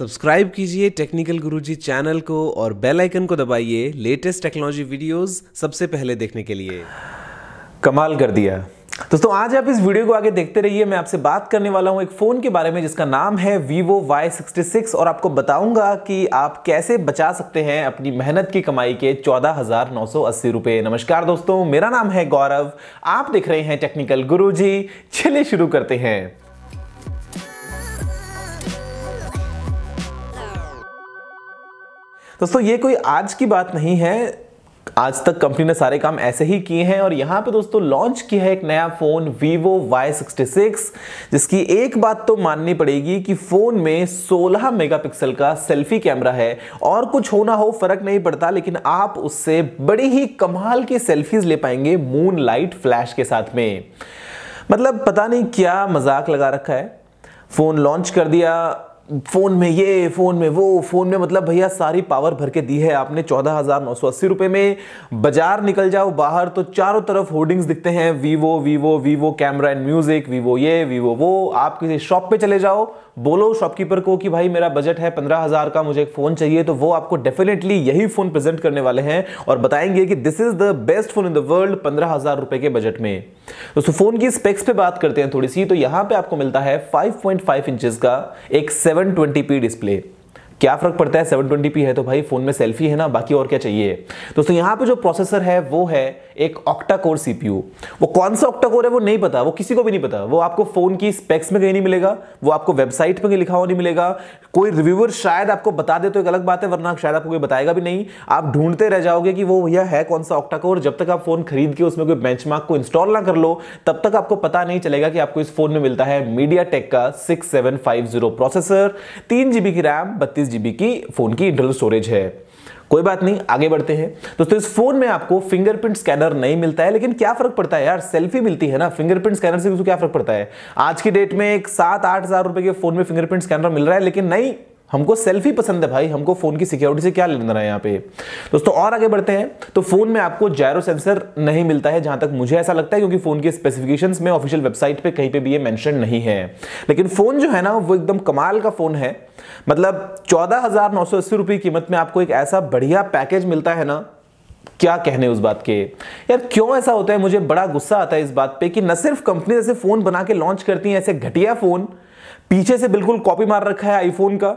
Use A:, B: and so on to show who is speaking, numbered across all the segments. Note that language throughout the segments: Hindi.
A: सब्सक्राइब कीजिए टेक्निकल गुरुजी चैनल को और बेल आइकन को दबाइए लेटेस्ट टेक्नोलॉजी वीडियोस सबसे पहले देखने के लिए कमाल कर दिया दोस्तों आज आप इस वीडियो को आगे देखते रहिए मैं आपसे बात करने वाला हूं एक फ़ोन के बारे में जिसका नाम है Vivo Y66 और आपको बताऊंगा कि आप कैसे बचा सकते हैं अपनी मेहनत की कमाई के चौदह हज़ार नौ सौ अस्सी रुपये नमस्कार दोस्तों मेरा नाम है गौरव आप देख रहे हैं टेक्निकल गुरु जी चलिए शुरू करते हैं दोस्तों ये कोई आज की बात नहीं है आज तक कंपनी ने सारे काम ऐसे ही किए हैं और यहां पे दोस्तों लॉन्च किया है एक नया फ़ोन Vivo Y66 जिसकी एक बात तो माननी पड़ेगी कि फ़ोन में 16 मेगापिक्सल का सेल्फी कैमरा है और कुछ होना हो फर्क नहीं पड़ता लेकिन आप उससे बड़ी ही कमाल की सेल्फीज ले पाएंगे मून लाइट फ्लैश के साथ में मतलब पता नहीं क्या मजाक लगा रखा है फ़ोन लॉन्च कर दिया फ़ोन में ये फ़ोन में वो फ़ोन में मतलब भैया सारी पावर भर के दी है आपने चौदह हज़ार नौ सौ अस्सी रुपये में बाजार निकल जाओ बाहर तो चारों तरफ होर्डिंग्स दिखते हैं Vivo Vivo Vivo camera and music Vivo ये वीवो वो आप किसी शॉप पे चले जाओ बोलो शॉपकीपर को कि भाई मेरा बजट है पंद्रह हज़ार का मुझे एक फ़ोन चाहिए तो वो आपको डेफिनेटली यही फ़ोन प्रेजेंट करने वाले हैं और बताएंगे कि this is the best phone in the world पंद्रह हज़ार रुपये के बजट में दोस्तों फोन की स्पेक्स पे बात करते हैं थोड़ी सी तो यहां पे आपको मिलता है 5.5 इंचेस का एक 720p डिस्प्ले क्या फ़र्क पड़ता है 720p है तो भाई फ़ोन में सेल्फी है ना बाकी और क्या चाहिए दोस्तों यहाँ पे जो प्रोसेसर है वो है एक ऑक्टा कोर सीपीयू वो कौन सा ऑक्टा कोर है वो नहीं पता वो किसी को भी नहीं पता वो आपको फ़ोन की स्पेक्स में कहीं नहीं मिलेगा वो आपको वेबसाइट पर लिखा हुआ नहीं मिलेगा कोई रिव्यूअर शायद आपको बता दे तो एक अलग बात है वरना शायद आपको कोई बताएगा भी नहीं आप ढूंढते रह जाओगे कि वो भैया है कौन सा ऑक्टा कोर जब तक आप फ़ोन खरीद के उसमें कोई बेंच को इंस्टॉल ना कर लो तब तक आपको पता नहीं चलेगा कि आपको इस फ़ोन में मिलता है मीडिया टेक का सिक्स प्रोसेसर तीन जीबी की रैम बत्तीस जीबी की फ़ोन की इंटरनल स्टोरेज है कोई बात नहीं आगे बढ़ते हैं दोस्तों इस फोन में आपको फिंगरप्रिंट स्कैनर नहीं मिलता है लेकिन क्या फर्क पड़ता है यार सेल्फी मिलती है ना फिंगरप्रिंट स्कैनर से तो क्या फर्क पड़ता है आज की डेट में एक सात आठ हजार रुपए के फोन में फिंगरप्रिंट स्कैनर मिल रहा है लेकिन नहीं हमको सेल्फी पसंद है भाई हमको फ़ोन की सिक्योरिटी से क्या लेना है यहाँ पे दोस्तों और आगे बढ़ते हैं तो फ़ोन में आपको जायरो सेंसर नहीं मिलता है जहां तक मुझे ऐसा लगता है क्योंकि फ़ोन के स्पेसिफिकेशंस में ऑफिशियल वेबसाइट पे कहीं पे भी ये मेंशन नहीं है लेकिन फ़ोन जो है ना वो एकदम कमाल का फ़ोन है मतलब चौदह हज़ार कीमत में आपको एक ऐसा बढ़िया पैकेज मिलता है ना क्या कहने उस बात के यार क्यों ऐसा होता है मुझे बड़ा गुस्सा आता है इस बात पे कि न सिर्फ कंपनी ऐसे फ़ोन बना के लॉन्च करती है ऐसे घटिया फ़ोन पीछे से बिल्कुल कॉपी मार रखा है आईफोन का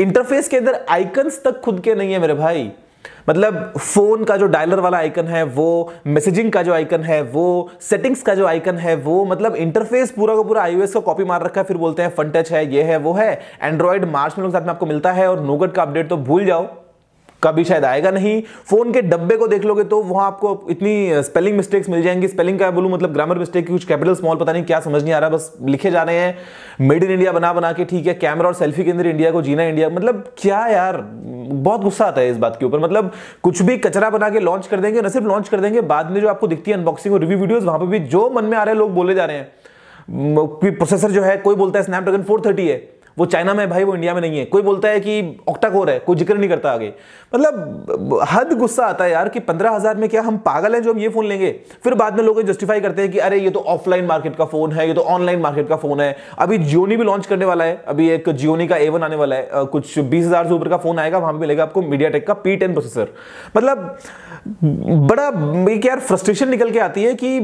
A: इंटरफेस के अंदर आइकन्स तक खुद के नहीं है मेरे भाई मतलब फोन का जो डायलर वाला आइकन है वो मैसेजिंग का जो आइकन है वो सेटिंग्स का जो आइकन है वो मतलब इंटरफेस पूरा का पूरा आईओएस का कॉपी मार रखा है फिर बोलते हैं फन टच है ये है वो है एंड्रॉयड मार्च में साथ में आपको मिलता है और नोगट का अपडेट तो भूल जाओ कभी शायद आएगा नहीं फोन के डब्बे को देख लोगे तो वहां आपको इतनी स्पेलिंग मिस्टेक्स मिल जाएंगी स्पेलिंग का बोलूँ मतलब ग्रामर मिस्टेक कुछ कैपिटल स्मॉल पता नहीं क्या समझ नहीं आ रहा बस लिखे जा रहे हैं मेड इन इंडिया बना बना के ठीक है कैमरा और सेल्फी के अंदर इंडिया को जीना इंडिया मतलब क्या यार बहुत गुस्सा आता है इस बात के ऊपर मतलब कुछ भी कचरा बना के लॉन्च कर देंगे न सिर्फ लॉन्च कर देंगे बाद में जो आपको दिखती है अनबॉक्सिंग और रिव्यू वीडियोज वहां पर भी जो मन में आ रहे हैं लोग बोले जा रहे हैं प्रोसेसर जो है कोई बोलता है स्नैपड्रैगन फोर है वो चाइना में भाई वो इंडिया में नहीं है कोई बोलता है कि ऑक्टाकोर है कोई जिक्र नहीं करता आगे मतलब हद गुस्सा आता है यार कि पंद्रह हज़ार में क्या हम पागल हैं जो हम ये फ़ोन लेंगे फिर बाद में लोग जस्टिफाई करते हैं कि अरे ये तो ऑफलाइन मार्केट का फ़ोन है ये तो ऑनलाइन मार्केट का फ़ोन है अभी जियोनी भी लॉन्च करने वाला है अभी एक जियोनी का एवन आने वाला है कुछ बीस हज़ार से ऊपर का फ़ोन आएगा वहां पर मिलेगा आपको मीडिया का पी प्रोसेसर मतलब बड़ा एक यार फ्रस्ट्रेशन निकल के आती है कि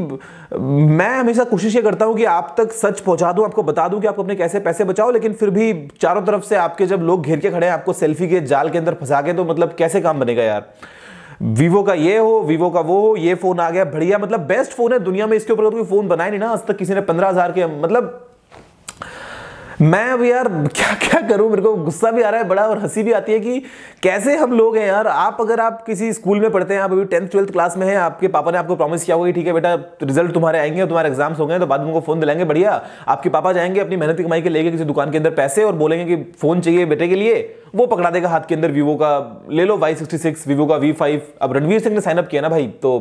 A: मैं हमेशा कोशिश ये करता हूं कि आप तक सच पहुंचा दूं आपको बता दूं कि आप अपने कैसे पैसे बचाओ लेकिन फिर भी भी चारों तरफ से आपके जब लोग घेर के खड़े हैं आपको सेल्फी के जाल के अंदर फंसा के तो मतलब कैसे काम बनेगा यार वीवो का ये हो वीवो का वो हो ये फोन आ गया बढ़िया मतलब बेस्ट फोन है दुनिया में इसके ऊपर कोई फोन बनाया नहीं ना आज तक किसी ने पंद्रह हजार के मतलब मैं अब यार क्या क्या करूं मेरे को गुस्सा भी आ रहा है बड़ा और हंसी भी आती है कि कैसे हम लोग हैं यार आप अगर आप किसी स्कूल में पढ़ते हैं आप अभी टेंथ ट्वेल्थ क्लास में हैं आपके पापा ने आपको प्रॉमिस किया होगा कि ठीक है बेटा रिजल्ट तुम्हारे आएंगे और तुम्हारे एग्जाम्स हो गए तो बाद में उनको फ़ोन दिलाएंगे बढ़िया आपके पापा जाएंगे अपनी मेहनत कमाई के लेके किसी दुकान के अंदर पैसे और बोलेंगे कि फ़ोन चाहिए बेटे के लिए वो पकड़ा देगा हाथ के अंदर वीवो का ले लो वाई सिक्सटी सिक्स वीवो का वी फाइव अब रणवीर सिंह ने साइनअप किया ना भाई तो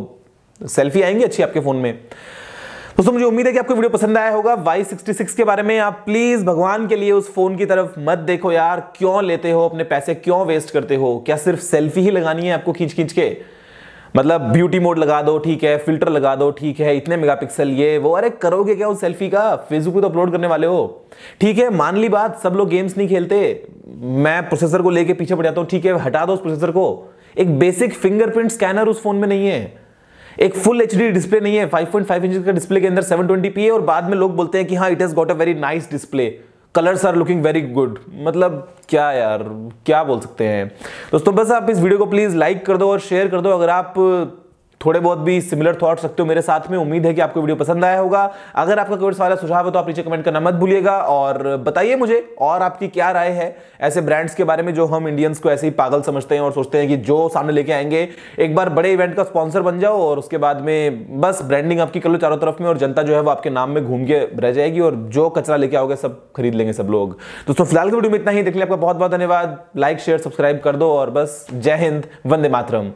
A: सेल्फी आएंगी अच्छी आपके फ़ोन में दोस्तों मुझे उम्मीद है कि आपको वीडियो पसंद आया होगा वाई सिक्सटी सिक्स के बारे में आप प्लीज भगवान के लिए उस फोन की तरफ मत देखो यार क्यों लेते हो अपने पैसे क्यों वेस्ट करते हो क्या सिर्फ सेल्फी ही लगानी है आपको खींच खींच के मतलब ब्यूटी मोड लगा दो ठीक है फिल्टर लगा दो ठीक है इतने मेगापिक्सल ये वो अरे करोगे क्या उस सेल्फी का फेसबुक पे तो अपलोड करने वाले हो ठीक है मान ली बात सब लोग गेम्स नहीं खेलते मैं प्रोसेसर को लेके पीछे पड़ जाता हूँ ठीक है हटा दो उस प्रोसेसर को एक बेसिक फिंगरप्रिंट स्कैनर उस फोन में नहीं है एक फुल एच डिस्प्ले नहीं है 5.5 पॉइंट का डिस्प्ले के अंदर 720p है और बाद में लोग बोलते हैं कि हाँ it has got a very nice display colours are looking very good मतलब क्या यार क्या बोल सकते हैं दोस्तों बस आप इस वीडियो को प्लीज़ लाइक कर दो और शेयर कर दो अगर आप थोड़े बहुत भी सिमिलर थॉट्स रखते हो मेरे साथ में उम्मीद है कि आपको वीडियो पसंद आया होगा अगर आपका कोई सवाल सुझाव है तो आप नीचे कमेंट करना मत भूलिएगा और बताइए मुझे और आपकी क्या राय है ऐसे ब्रांड्स के बारे में जो हम इंडियंस को ऐसे ही पागल समझते हैं और सोचते हैं कि जो सामने लेके आएंगे एक बार बड़े इवेंट का स्पॉन्सर बन जाओ और उसके बाद में बस ब्रांडिंग आपकी कर लो चारों तरफ में और जनता जो है वो आपके नाम में घूम के रह जाएगी और जो कचरा लेके आओगे सब खरीद लेंगे सब लोग दोस्तों फिलहाल की वीडियो में इतना ही देख लिया आपका बहुत बहुत धन्यवाद लाइक शेयर सब्सक्राइब कर दो और बस जय हिंद वंदे मातरम